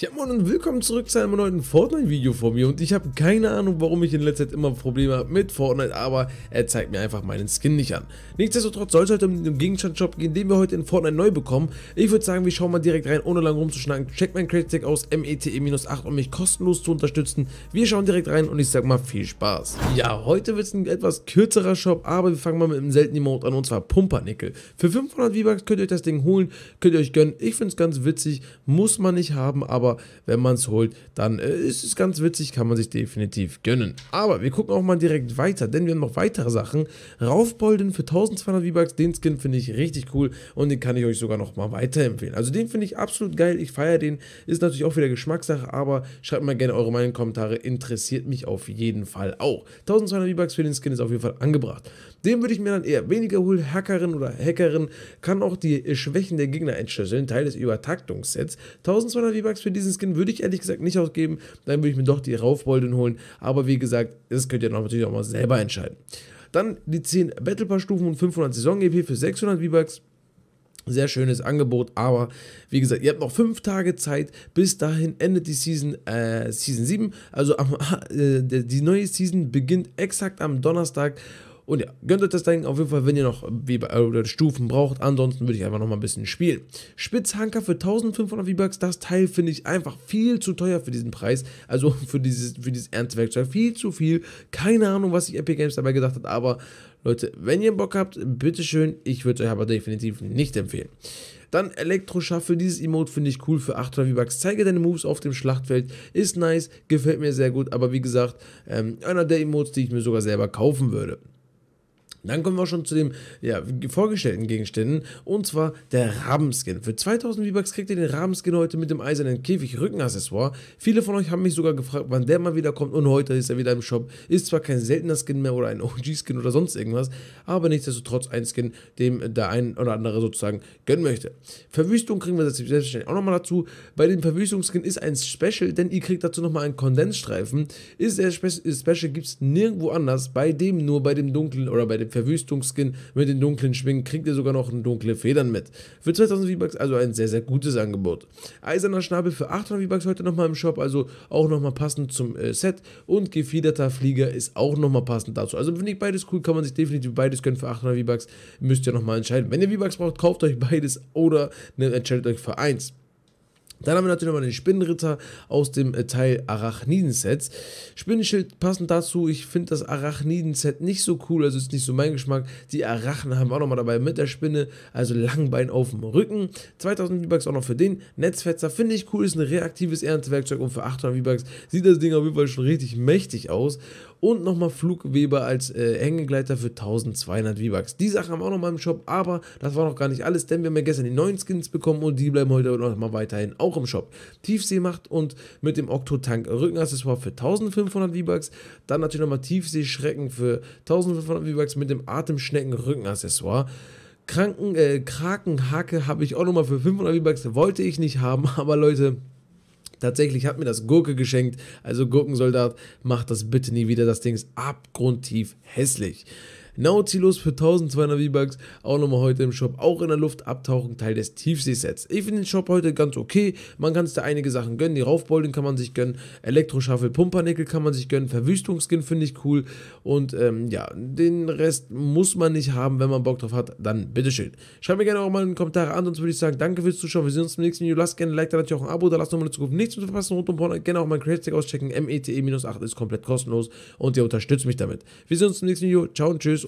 Ja moin und willkommen zurück zu einem neuen Fortnite-Video von mir und ich habe keine Ahnung, warum ich in letzter Zeit immer Probleme habe mit Fortnite, aber er zeigt mir einfach meinen Skin nicht an. Nichtsdestotrotz soll es heute um den Gegenstand-Shop gehen, den wir heute in Fortnite neu bekommen. Ich würde sagen, wir schauen mal direkt rein, ohne lang rumzuschnacken. Check mein Credit aus, METE-8, um mich kostenlos zu unterstützen. Wir schauen direkt rein und ich sag mal viel Spaß. Ja, heute wird es ein etwas kürzerer Shop, aber wir fangen mal mit einem seltenen Emote an und zwar Pumpernickel. Für 500 V-Bucks könnt ihr euch das Ding holen, könnt ihr euch gönnen. Ich finde es ganz witzig, muss man nicht haben, aber aber wenn man es holt, dann äh, ist es ganz witzig, kann man sich definitiv gönnen. Aber wir gucken auch mal direkt weiter, denn wir haben noch weitere Sachen. Raufbolden für 1200 V-Bucks, den Skin finde ich richtig cool und den kann ich euch sogar noch mal weiterempfehlen. Also den finde ich absolut geil, ich feiere den, ist natürlich auch wieder Geschmackssache, aber schreibt mal gerne eure Meinung in die Kommentare, interessiert mich auf jeden Fall auch. 1200 V-Bucks für den Skin ist auf jeden Fall angebracht. Den würde ich mir dann eher weniger holen, Hackerin oder Hackerin kann auch die Schwächen der Gegner entschlüsseln, Teil des Übertaktungssets. 1200 V-Bucks für den diesen Skin würde ich ehrlich gesagt nicht ausgeben. Dann würde ich mir doch die Raufbolden holen. Aber wie gesagt, das könnt ihr natürlich auch mal selber entscheiden. Dann die 10 Battle Pass Stufen und 500 Saison-EP für 600 V-Bucks. Sehr schönes Angebot, aber wie gesagt, ihr habt noch fünf Tage Zeit. Bis dahin endet die Season, äh, Season 7. Also am, äh, die neue Season beginnt exakt am Donnerstag und ja, gönnt euch das Ding auf jeden Fall, wenn ihr noch äh, Stufen braucht. Ansonsten würde ich einfach nochmal ein bisschen spielen. Spitzhanker für 1500 V-Bucks. Das Teil finde ich einfach viel zu teuer für diesen Preis. Also für dieses, für dieses Erntewerkzeug viel zu viel. Keine Ahnung, was sich Epic Games dabei gedacht hat, aber Leute, wenn ihr Bock habt, bitteschön. Ich würde euch aber definitiv nicht empfehlen. Dann Elektroschaffel, dieses Emote finde ich cool für 800 V-Bucks. Zeige deine Moves auf dem Schlachtfeld, ist nice, gefällt mir sehr gut, aber wie gesagt, ähm, einer der Emotes, die ich mir sogar selber kaufen würde. Dann kommen wir schon zu den ja, vorgestellten Gegenständen und zwar der Rabenskin. Für 2000 V-Bucks kriegt ihr den Rabenskin heute mit dem eisernen Käfig Rückenaccessoire. Viele von euch haben mich sogar gefragt, wann der mal wieder kommt und heute ist er wieder im Shop. Ist zwar kein seltener Skin mehr oder ein OG-Skin oder sonst irgendwas, aber nichtsdestotrotz ein Skin, dem der ein oder andere sozusagen gönnen möchte. Verwüstung kriegen wir selbstverständlich auch nochmal dazu. Bei dem Verwüstungsskin ist ein Special, denn ihr kriegt dazu nochmal einen Kondensstreifen. Ist der Spe Special gibt es nirgendwo anders, bei dem nur bei dem dunklen oder bei dem Verwüstungsskin mit den dunklen Schwingen kriegt ihr sogar noch dunkle Federn mit. Für 2000 V-Bucks also ein sehr, sehr gutes Angebot. Eiserner Schnabel für 800 V-Bucks heute nochmal im Shop, also auch nochmal passend zum äh, Set. Und gefiederter Flieger ist auch nochmal passend dazu. Also finde ich beides cool, kann man sich definitiv beides gönnen für 800 V-Bucks. Müsst ihr nochmal entscheiden. Wenn ihr V-Bucks braucht, kauft euch beides oder ne, entscheidet euch für eins. Dann haben wir natürlich nochmal den Spinnenritter aus dem äh, Teil Arachniden-Sets. Spinnenschild passend dazu, ich finde das Arachniden-Set nicht so cool, also ist nicht so mein Geschmack. Die Arachen haben wir auch nochmal dabei mit der Spinne, also Langbein auf dem Rücken. 2000 V-Bucks auch noch für den. Netzfetzer finde ich cool, ist ein reaktives Erntewerkzeug und für 800 V-Bucks sieht das Ding auf jeden Fall schon richtig mächtig aus und nochmal Flugweber als äh, Hängegleiter für 1200 V-Bucks. Die Sachen haben wir auch nochmal im Shop, aber das war noch gar nicht alles, denn wir haben ja gestern die neuen Skins bekommen und die bleiben heute nochmal weiterhin auch im Shop. Tiefseemacht und mit dem Oktotank Rückenaccessoire für 1500 V-Bucks, dann natürlich nochmal Tiefseeschrecken für 1500 V-Bucks mit dem Atemschnecken Rückenaccessoire. Kranken, äh, Krakenhake habe ich auch nochmal für 500 V-Bucks, wollte ich nicht haben, aber Leute, Tatsächlich hat mir das Gurke geschenkt, also Gurkensoldat, macht das bitte nie wieder. Das Ding ist abgrundtief hässlich. Nautilus für 1200 V-Bucks, auch nochmal heute im Shop, auch in der Luft abtauchen, Teil des Tiefseesets. Ich finde den Shop heute ganz okay, man kann es da einige Sachen gönnen, die Raufbeulen kann man sich gönnen, Elektroschaffel, Pumpernickel kann man sich gönnen, Verwüstungsskin finde ich cool und ähm, ja, den Rest muss man nicht haben, wenn man Bock drauf hat, dann bitteschön. Schreibt mir gerne auch mal in die Kommentare an, sonst würde ich sagen, danke fürs Zuschauen, wir sehen uns im nächsten Video, lasst gerne ein Like, da natürlich auch ein Abo, da lasst nochmal in Zukunft nichts zu verpassen rund um Porn, gerne auch mein Creative auschecken, METE-8 ist komplett kostenlos und ihr unterstützt mich damit. Wir sehen uns im nächsten Video, ciao und tschüss